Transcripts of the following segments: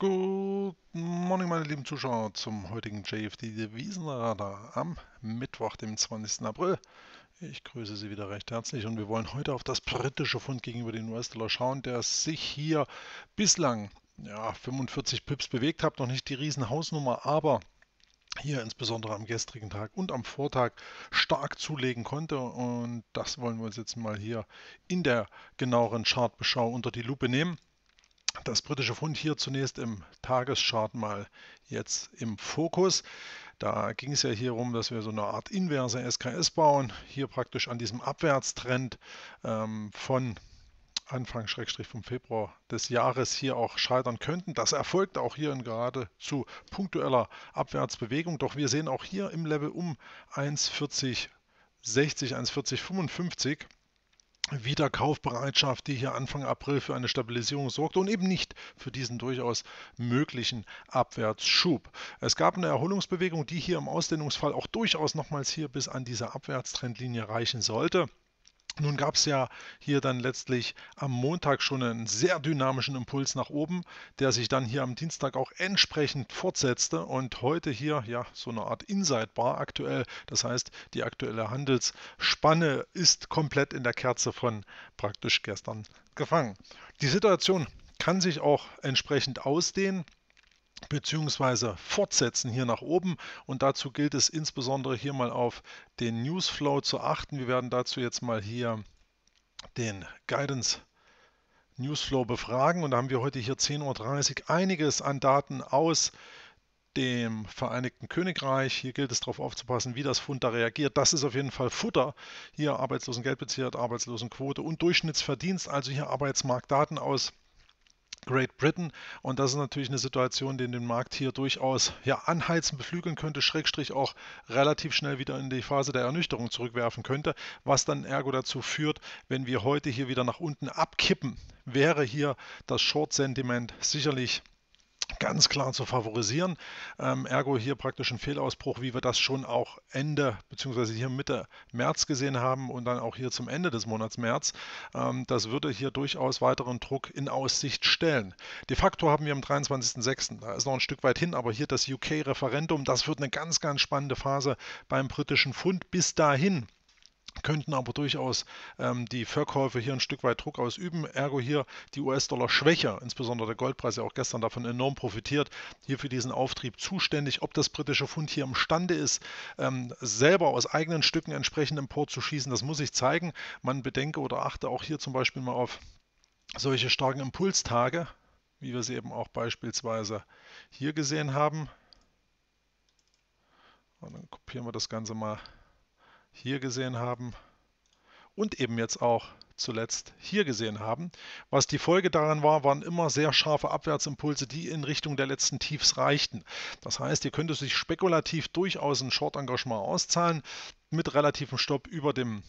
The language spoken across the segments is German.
Guten Morgen, meine lieben Zuschauer, zum heutigen JFD Devisenradar am Mittwoch, dem 20. April. Ich grüße Sie wieder recht herzlich und wir wollen heute auf das britische Fund gegenüber den US-Dollar schauen, der sich hier bislang ja, 45 Pips bewegt hat, noch nicht die Riesenhausnummer, aber hier insbesondere am gestrigen Tag und am Vortag stark zulegen konnte. Und das wollen wir uns jetzt mal hier in der genaueren Chartbeschau unter die Lupe nehmen. Das britische Pfund hier zunächst im Tageschart mal jetzt im Fokus. Da ging es ja hier um, dass wir so eine Art inverse SKS bauen. Hier praktisch an diesem Abwärtstrend ähm, von Anfang Schrägstrich vom Februar des Jahres hier auch scheitern könnten. Das erfolgt auch hier in geradezu punktueller Abwärtsbewegung. Doch wir sehen auch hier im Level um 1,4060, 1,4055 wieder Kaufbereitschaft, die hier Anfang April für eine Stabilisierung sorgte und eben nicht für diesen durchaus möglichen Abwärtsschub. Es gab eine Erholungsbewegung, die hier im Ausdehnungsfall auch durchaus nochmals hier bis an diese Abwärtstrendlinie reichen sollte. Nun gab es ja hier dann letztlich am Montag schon einen sehr dynamischen Impuls nach oben, der sich dann hier am Dienstag auch entsprechend fortsetzte und heute hier ja so eine Art Inside Bar aktuell. Das heißt, die aktuelle Handelsspanne ist komplett in der Kerze von praktisch gestern gefangen. Die Situation kann sich auch entsprechend ausdehnen beziehungsweise fortsetzen hier nach oben. Und dazu gilt es insbesondere hier mal auf den Newsflow zu achten. Wir werden dazu jetzt mal hier den Guidance Newsflow befragen. Und da haben wir heute hier 10.30 Uhr einiges an Daten aus dem Vereinigten Königreich. Hier gilt es darauf aufzupassen, wie das Fund da reagiert. Das ist auf jeden Fall Futter. Hier Arbeitslosengeld Arbeitslosenquote und Durchschnittsverdienst, also hier Arbeitsmarktdaten aus Great Britain. Und das ist natürlich eine Situation, die den Markt hier durchaus ja, anheizen, beflügeln könnte, Schrägstrich auch relativ schnell wieder in die Phase der Ernüchterung zurückwerfen könnte, was dann ergo dazu führt, wenn wir heute hier wieder nach unten abkippen, wäre hier das Short-Sentiment sicherlich ganz klar zu favorisieren. Ähm, ergo hier praktisch ein Fehlausbruch, wie wir das schon auch Ende bzw. hier Mitte März gesehen haben und dann auch hier zum Ende des Monats März. Ähm, das würde hier durchaus weiteren Druck in Aussicht stellen. De facto haben wir am 23.06., da ist noch ein Stück weit hin, aber hier das UK-Referendum, das wird eine ganz, ganz spannende Phase beim britischen Fund. Bis dahin könnten aber durchaus ähm, die Verkäufe hier ein Stück weit Druck ausüben. Ergo hier die US-Dollar schwächer, insbesondere der Goldpreis ja auch gestern davon enorm profitiert, hier für diesen Auftrieb zuständig. Ob das britische Pfund hier imstande ist, ähm, selber aus eigenen Stücken entsprechend im Port zu schießen, das muss ich zeigen. Man bedenke oder achte auch hier zum Beispiel mal auf solche starken Impulstage, wie wir sie eben auch beispielsweise hier gesehen haben. Und dann kopieren wir das Ganze mal hier gesehen haben und eben jetzt auch zuletzt hier gesehen haben. Was die Folge daran war, waren immer sehr scharfe Abwärtsimpulse, die in Richtung der letzten Tiefs reichten. Das heißt, ihr könnt es sich spekulativ durchaus ein Short-Engagement auszahlen mit relativem Stopp über dem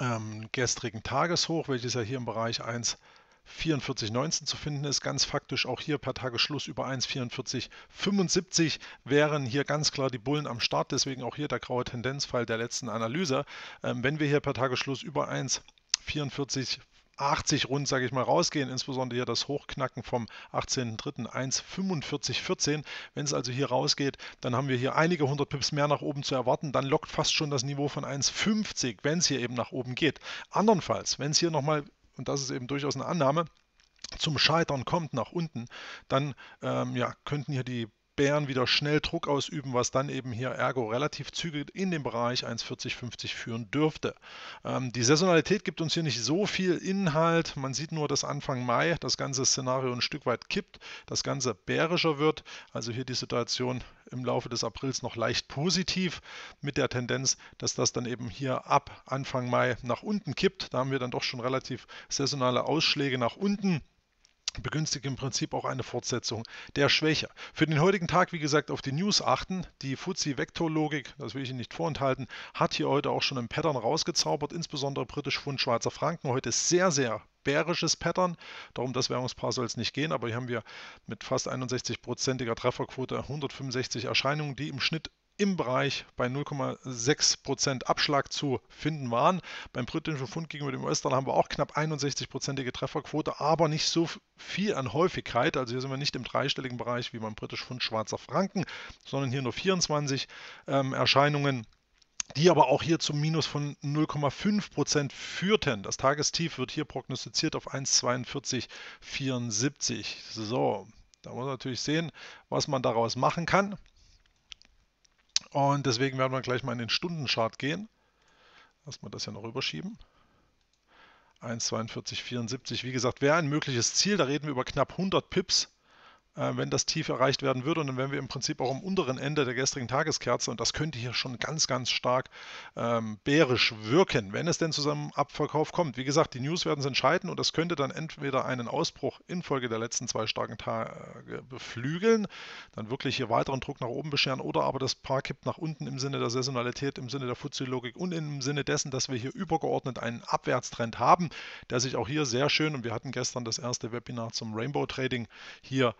ähm, gestrigen Tageshoch, welches ja hier im Bereich 1 44,19 zu finden ist. Ganz faktisch auch hier per Tagesschluss über 1,4475 wären hier ganz klar die Bullen am Start. Deswegen auch hier der graue Tendenzfall der letzten Analyse. Ähm, wenn wir hier per Tagesschluss über 1,44 80 rund, sage ich mal, rausgehen, insbesondere hier das Hochknacken vom 18.03.1,4514. Wenn es also hier rausgeht, dann haben wir hier einige 100 Pips mehr nach oben zu erwarten. Dann lockt fast schon das Niveau von 1,50, wenn es hier eben nach oben geht. Andernfalls, wenn es hier nochmal und das ist eben durchaus eine Annahme, zum Scheitern kommt nach unten, dann ähm, ja, könnten hier die Bären wieder schnell Druck ausüben, was dann eben hier ergo relativ zügig in den Bereich 1,4050 führen dürfte. Ähm, die Saisonalität gibt uns hier nicht so viel Inhalt. Man sieht nur, dass Anfang Mai das ganze Szenario ein Stück weit kippt, das Ganze bärischer wird. Also hier die Situation im Laufe des Aprils noch leicht positiv mit der Tendenz, dass das dann eben hier ab Anfang Mai nach unten kippt. Da haben wir dann doch schon relativ saisonale Ausschläge nach unten begünstigt im Prinzip auch eine Fortsetzung der Schwäche. Für den heutigen Tag, wie gesagt, auf die News achten. Die Fuzzi-Vektorlogik, das will ich Ihnen nicht vorenthalten, hat hier heute auch schon im Pattern rausgezaubert, insbesondere britisch Pfund Schweizer Franken. Heute sehr, sehr bärisches Pattern. Darum das Währungspaar soll es nicht gehen, aber hier haben wir mit fast 61-prozentiger Trefferquote 165 Erscheinungen, die im Schnitt im Bereich bei 0,6% Abschlag zu finden waren. Beim britischen Fund gegenüber dem US-Dollar haben wir auch knapp 61%ige Trefferquote, aber nicht so viel an Häufigkeit. Also hier sind wir nicht im dreistelligen Bereich wie beim britischen Fund schwarzer Franken, sondern hier nur 24 ähm, Erscheinungen die aber auch hier zum Minus von 0,5% führten. Das Tagestief wird hier prognostiziert auf 1,4274. So, da muss man natürlich sehen, was man daraus machen kann. Und deswegen werden wir gleich mal in den Stundenchart gehen. Lass mal das ja noch rüberschieben. 1,4274. Wie gesagt, wäre ein mögliches Ziel. Da reden wir über knapp 100 Pips. Äh, wenn das tief erreicht werden würde. Und dann wären wir im Prinzip auch am unteren Ende der gestrigen Tageskerze. Und das könnte hier schon ganz, ganz stark ähm, bärisch wirken, wenn es denn zu seinem Abverkauf kommt. Wie gesagt, die News werden es entscheiden und das könnte dann entweder einen Ausbruch infolge der letzten zwei starken Tage beflügeln, dann wirklich hier weiteren Druck nach oben bescheren oder aber das Paar kippt nach unten im Sinne der Saisonalität, im Sinne der fuzzy logik und im Sinne dessen, dass wir hier übergeordnet einen Abwärtstrend haben, der sich auch hier sehr schön, und wir hatten gestern das erste Webinar zum Rainbow Trading hier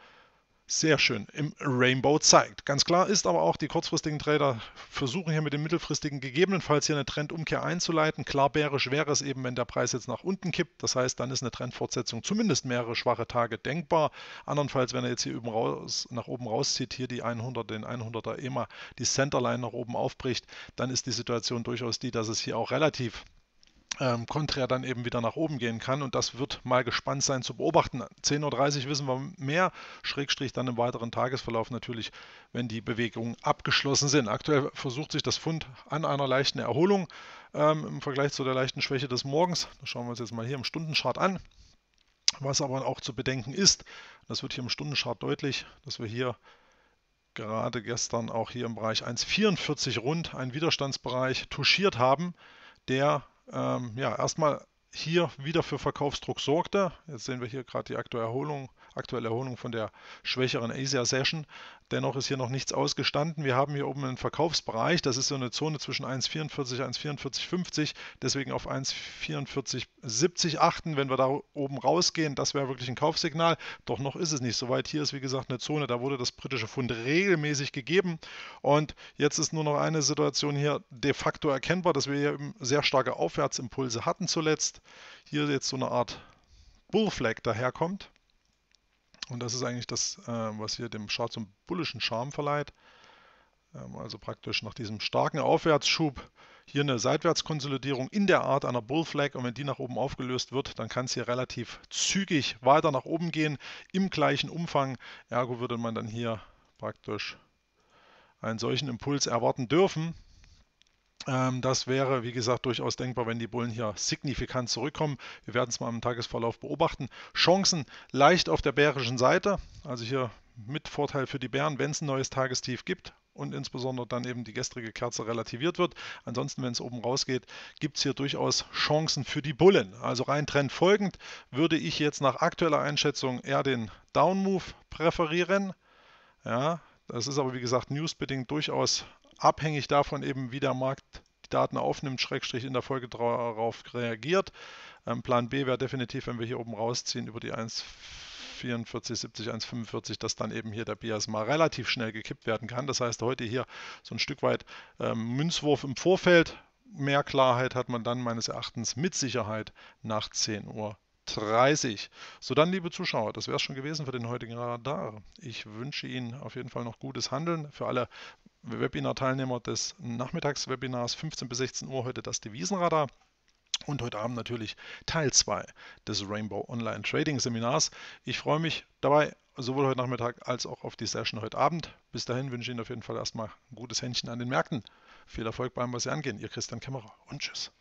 sehr schön im Rainbow zeigt. Ganz klar ist aber auch, die kurzfristigen Trader versuchen hier mit dem mittelfristigen gegebenenfalls hier eine Trendumkehr einzuleiten. Klar bärisch wäre es eben, wenn der Preis jetzt nach unten kippt. Das heißt, dann ist eine Trendfortsetzung zumindest mehrere schwache Tage denkbar. Andernfalls, wenn er jetzt hier oben raus, nach oben rauszieht, hier die 100, den 100er EMA, die Centerline nach oben aufbricht, dann ist die Situation durchaus die, dass es hier auch relativ ähm, konträr dann eben wieder nach oben gehen kann. Und das wird mal gespannt sein zu beobachten. 10.30 Uhr wissen wir mehr, Schrägstrich dann im weiteren Tagesverlauf natürlich, wenn die Bewegungen abgeschlossen sind. Aktuell versucht sich das Fund an einer leichten Erholung ähm, im Vergleich zu der leichten Schwäche des Morgens. Das schauen wir uns jetzt mal hier im Stundenchart an. Was aber auch zu bedenken ist, das wird hier im Stundenchart deutlich, dass wir hier gerade gestern auch hier im Bereich 1,44 rund einen Widerstandsbereich touchiert haben, der ähm, ja, erstmal hier wieder für Verkaufsdruck sorgte. Jetzt sehen wir hier gerade die aktuelle Erholung aktuelle Erholung von der schwächeren Asia Session. Dennoch ist hier noch nichts ausgestanden. Wir haben hier oben einen Verkaufsbereich. Das ist so eine Zone zwischen 1,44, und 1,44,50. Deswegen auf 1,44,70 achten. Wenn wir da oben rausgehen, das wäre wirklich ein Kaufsignal. Doch noch ist es nicht so weit. Hier ist, wie gesagt, eine Zone, da wurde das britische Pfund regelmäßig gegeben. Und jetzt ist nur noch eine Situation hier de facto erkennbar, dass wir hier eben sehr starke Aufwärtsimpulse hatten zuletzt. Hier jetzt so eine Art Bullflag daherkommt. Und das ist eigentlich das, äh, was hier dem Chart zum bullischen Charme verleiht. Ähm, also praktisch nach diesem starken Aufwärtsschub hier eine Seitwärtskonsolidierung in der Art einer Bullflag und wenn die nach oben aufgelöst wird, dann kann es hier relativ zügig weiter nach oben gehen im gleichen Umfang. Ergo würde man dann hier praktisch einen solchen Impuls erwarten dürfen. Ähm, das wäre, wie gesagt, durchaus denkbar, wenn die Bullen hier signifikant zurückkommen. Wir werden es mal im Tagesverlauf beobachten. Chancen leicht auf der bärischen Seite, also hier mit Vorteil für die Bären, wenn es ein neues Tagestief gibt und insbesondere dann eben die gestrige Kerze relativiert wird. Ansonsten, wenn es oben rausgeht, gibt es hier durchaus Chancen für die Bullen. Also rein trendfolgend würde ich jetzt nach aktueller Einschätzung eher den Down-Move präferieren. Ja, das ist aber wie gesagt newsbedingt durchaus abhängig davon eben, wie der Markt die Daten aufnimmt, Schrägstrich in der Folge darauf reagiert. Ähm, Plan B wäre definitiv, wenn wir hier oben rausziehen über die 1,44, 70, 1,45, dass dann eben hier der Bias mal relativ schnell gekippt werden kann. Das heißt, heute hier so ein Stück weit ähm, Münzwurf im Vorfeld. Mehr Klarheit hat man dann meines Erachtens mit Sicherheit nach 10 Uhr 30. So dann, liebe Zuschauer, das wäre es schon gewesen für den heutigen Radar. Ich wünsche Ihnen auf jeden Fall noch gutes Handeln. Für alle Webinar-Teilnehmer des Nachmittagswebinars 15 bis 16 Uhr heute das Devisenradar. Und heute Abend natürlich Teil 2 des Rainbow Online Trading Seminars. Ich freue mich dabei sowohl heute Nachmittag als auch auf die Session heute Abend. Bis dahin wünsche ich Ihnen auf jeden Fall erstmal ein gutes Händchen an den Märkten. Viel Erfolg beim, was Sie angehen. Ihr Christian Kämmerer und tschüss.